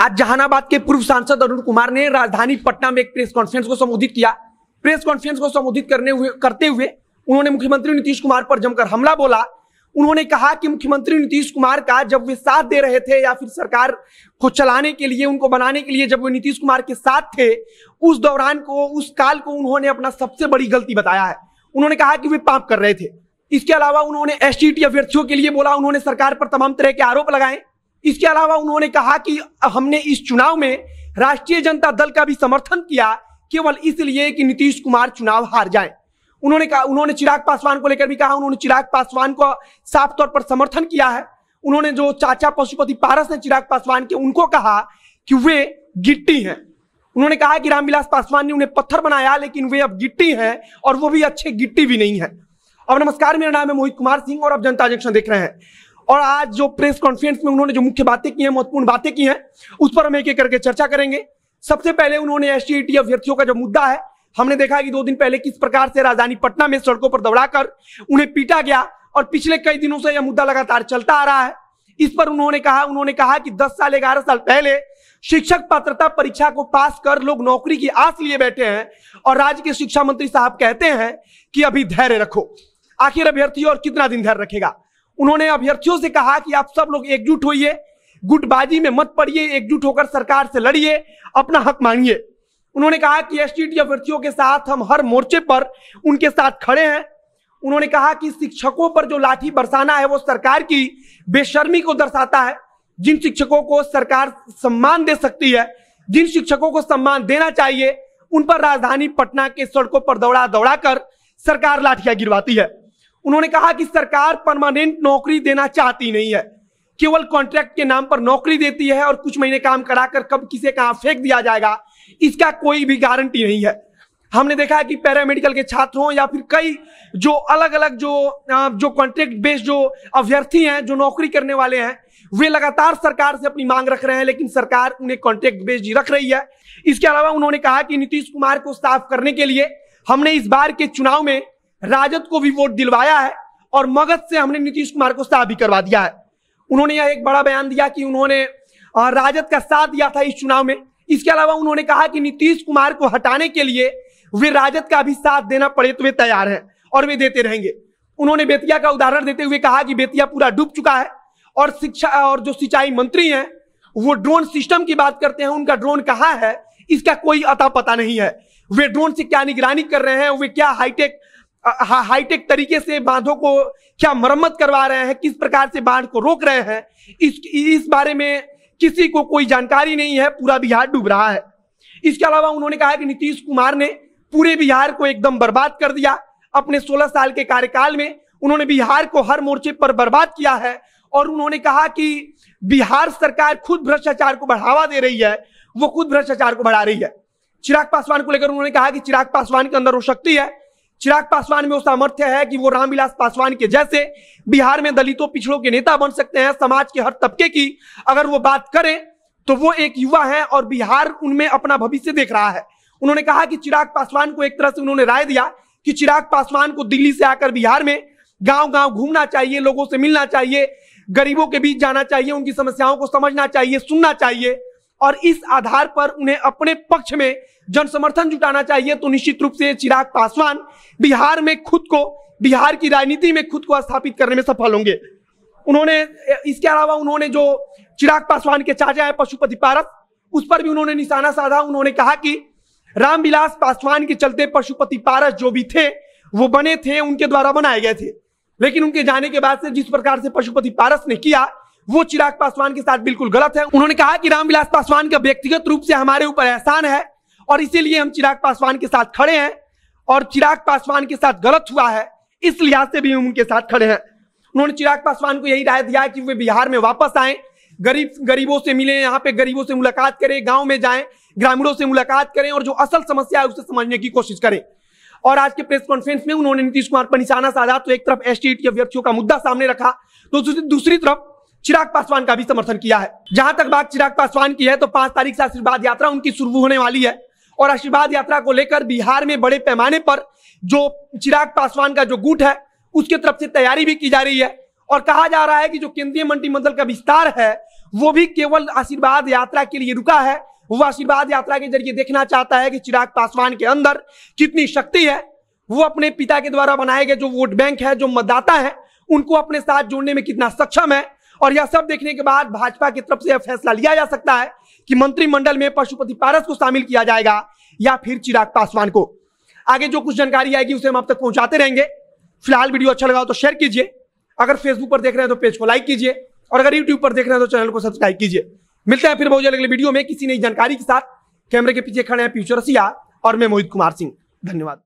आज जहानाबाद के पूर्व सांसद अरुण कुमार ने राजधानी पटना में एक प्रेस कॉन्फ्रेंस को संबोधित किया प्रेस कॉन्फ्रेंस को संबोधित करने हुए करते हुए उन्होंने मुख्यमंत्री नीतीश कुमार पर जमकर हमला बोला उन्होंने कहा कि मुख्यमंत्री नीतीश कुमार का जब वे साथ दे रहे थे या फिर सरकार को चलाने के लिए उनको बनाने के लिए जब वे नीतीश कुमार के साथ थे उस दौरान को उस काल को उन्होंने अपना सबसे बड़ी गलती बताया है उन्होंने कहा कि वे पाप कर रहे थे इसके अलावा उन्होंने एस टी अभ्यर्थियों के लिए बोला उन्होंने सरकार पर तमाम तरह के आरोप लगाए इसके अलावा उन्होंने कहा कि हमने इस चुनाव में राष्ट्रीय जनता दल का भी समर्थन किया केवल इसलिए कि नीतीश कुमार चुनाव हार जाए उन्होंने कहा उन्होंने चिराग पासवान को लेकर भी कहा उन्होंने चिराग पासवान को साफ तौर पर समर्थन किया है उन्होंने जो चाचा पशुपति पारस ने चिराग पासवान के उनको कहा कि वे गिट्टी हैं उन्होंने कहा कि रामविलास पासवान ने उन्हें पत्थर बनाया लेकिन वे अब गिट्टी हैं और वो भी अच्छे गिट्टी भी नहीं है अब नमस्कार मेरा नाम है मोहित कुमार सिंह और अब जनता जंक्शन देख रहे हैं और आज जो प्रेस कॉन्फ्रेंस में उन्होंने जो मुख्य बातें की हैं महत्वपूर्ण बातें की हैं उस पर हम एक एक करके चर्चा करेंगे सबसे पहले उन्होंने एस टी अभ्यर्थियों e का जो मुद्दा है हमने देखा कि दो दिन पहले किस प्रकार से राजधानी पटना में सड़कों पर दौड़ाकर उन्हें पीटा गया और पिछले कई दिनों से यह मुद्दा लगातार चलता आ रहा है इस पर उन्होंने कहा उन्होंने कहा कि 10 साल ग्यारह साल पहले शिक्षक पात्रता परीक्षा को पास कर लोग नौकरी की आस लिए बैठे हैं और राज्य के शिक्षा मंत्री साहब कहते हैं कि अभी धैर्य रखो आखिर अभ्यर्थी और कितना दिन धैर्य रखेगा उन्होंने अभ्यर्थियों से कहा कि आप सब लोग एकजुट होइए गुटबाजी में मत पड़िए एकजुट होकर सरकार से लड़िए अपना हक मांगिए उन्होंने कहा कि एस अभ्यर्थियों के साथ हम हर मोर्चे पर उनके साथ खड़े हैं उन्होंने कहा कि शिक्षकों पर जो लाठी बरसाना है वो सरकार की बेशर्मी को दर्शाता है जिन शिक्षकों को सरकार सम्मान दे सकती है जिन शिक्षकों को सम्मान देना चाहिए उन पर राजधानी पटना के सड़कों पर दौड़ा दौड़ा कर सरकार लाठियां गिरवाती है उन्होंने कहा कि सरकार परमानेंट नौकरी देना चाहती नहीं है केवल कॉन्ट्रैक्ट के नाम पर नौकरी देती है और कुछ महीने काम कराकर कब किसे कहाँ फेंक दिया जाएगा इसका कोई भी गारंटी नहीं है हमने देखा है कि पैरामेडिकल के छात्रों या फिर कई जो अलग अलग जो जो कॉन्ट्रैक्ट बेस्ड जो अभ्यर्थी हैं जो नौकरी करने वाले हैं वे लगातार सरकार से अपनी मांग रख रहे हैं लेकिन सरकार उन्हें कॉन्ट्रैक्ट बेस्ड ही रख रही है इसके अलावा उन्होंने कहा कि नीतीश कुमार को साफ करने के लिए हमने इस बार के चुनाव में राजद को भी वोट दिलवाया है और मगध से हमने नीतीश कुमार को साफ भी करवा दिया है उन्होंने यह एक बड़ा बयान दिया कि उन्होंने राजद का साथ दिया था इस चुनाव में इसके अलावा उन्होंने कहा कि नीतीश कुमार को हटाने के लिए वे राजद का भी साथ देना पड़े तो वे तैयार हैं और वे देते रहेंगे उन्होंने बेतिया का उदाहरण देते हुए कहा कि बेतिया पूरा डूब चुका है और शिक्षा और जो सिंचाई मंत्री हैं वो ड्रोन सिस्टम की बात करते हैं उनका ड्रोन कहाँ है इसका कोई अता पता नहीं है वे ड्रोन से क्या निगरानी कर रहे हैं वे क्या हाईटेक हाईटेक तरीके से बांधों को क्या मरम्मत करवा रहे हैं किस प्रकार से बांध को रोक रहे हैं इस इस बारे में किसी को कोई जानकारी नहीं है पूरा बिहार डूब रहा है इसके अलावा उन्होंने कहा कि नीतीश कुमार ने पूरे बिहार को एकदम बर्बाद कर दिया अपने 16 साल के कार्यकाल में उन्होंने बिहार को हर मोर्चे पर बर्बाद किया है और उन्होंने कहा कि बिहार सरकार खुद भ्रष्टाचार को बढ़ावा दे रही है वो खुद भ्रष्टाचार को बढ़ा रही है चिराग पासवान को लेकर उन्होंने कहा कि चिराग पासवान के अंदर वो शक्ति है चिराग पासवान में वो सामर्थ्य है कि वो रामविलास पासवान के जैसे बिहार में दलितों पिछड़ों के नेता बन सकते हैं समाज के हर तबके की अगर वो बात करें तो वो एक युवा है और बिहार उनमें अपना भविष्य देख रहा है उन्होंने कहा कि चिराग पासवान को एक तरह से उन्होंने राय दिया कि चिराग पासवान को दिल्ली से आकर बिहार में गांव गांव घूमना चाहिए लोगों से मिलना चाहिए गरीबों के बीच जाना चाहिए उनकी समस्याओं को समझना चाहिए सुनना चाहिए और इस आधार पर उन्हें अपने पक्ष में जन समर्थन जुटाना चाहिए तो निश्चित रूप से चिराग पासवान बिहार में खुद को बिहार की राजनीति में खुद को स्थापित करने में सफल होंगे उन्होंने इसके अलावा उन्होंने जो चिराग पासवान के चाचा है पशुपति पारस उस पर भी उन्होंने निशाना साधा उन्होंने कहा कि रामविलास पासवान के चलते पशुपति पारस जो भी थे वो बने थे उनके द्वारा बनाए गए थे लेकिन उनके जाने के बाद से जिस प्रकार से पशुपति पारस ने किया वो चिराग पासवान के साथ बिल्कुल गलत है उन्होंने कहा कि रामविलास पासवान का व्यक्तिगत रूप से हमारे ऊपर एहसान है और इसीलिए हम चिराग पासवान के साथ खड़े हैं और चिराग पासवान के साथ गलत हुआ है इस लिहाज से भी हम उनके साथ खड़े हैं उन्होंने चिराग पासवान को यही राय दिया कि वे बिहार में वापस आए गरीब गरीबों से मिले यहाँ पे गरीबों से मुलाकात करें गांव में जाएं ग्रामीणों से मुलाकात करें और जो असल समस्या है उसे समझने की कोशिश करें और आज के प्रेस कॉन्फ्रेंस में उन्होंने नीतीश कुमार पर निशाना साधा तो एक तरफ एस टी अभ्यर्थियों का मुद्दा सामने रखा तो दूसरी तरफ चिराग पासवान का भी समर्थन किया है जहां तक बात चिराग पासवान की है तो पांच तारीख से आशीर्वाद यात्रा उनकी शुरू होने वाली है और आशीर्वाद यात्रा को लेकर बिहार में बड़े पैमाने पर जो चिराग पासवान का जो गुट है उसके तरफ से तैयारी भी की जा रही है और कहा जा रहा है कि जो केंद्रीय मंत्रिमंडल का विस्तार है वो भी केवल आशीर्वाद यात्रा के लिए रुका है वो आशीर्वाद यात्रा के जरिए देखना चाहता है कि चिराग पासवान के अंदर कितनी शक्ति है वो अपने पिता के द्वारा बनाए गए जो वोट बैंक है जो मतदाता है उनको अपने साथ जोड़ने में कितना सक्षम है और यह सब देखने के बाद भाजपा की तरफ से यह फैसला लिया जा सकता है कि मंत्रिमंडल में पशुपति पारस को शामिल किया जाएगा या फिर चिराग पासवान को आगे जो कुछ जानकारी आएगी उसे हम आप तक पहुंचाते रहेंगे फिलहाल वीडियो अच्छा लगा तो शेयर कीजिए अगर फेसबुक पर देख रहे हैं तो पेज को लाइक कीजिए और अगर यूट्यूब पर देख रहे हैं तो चैनल को सब्सक्राइब कीजिए मिलते हैं फिर बहुत जल्द अगले वीडियो में किसी नई जानकारी के साथ कैमरे के पीछे खड़े हैं पीछे रसिया और मैं मोहित कुमार सिंह धन्यवाद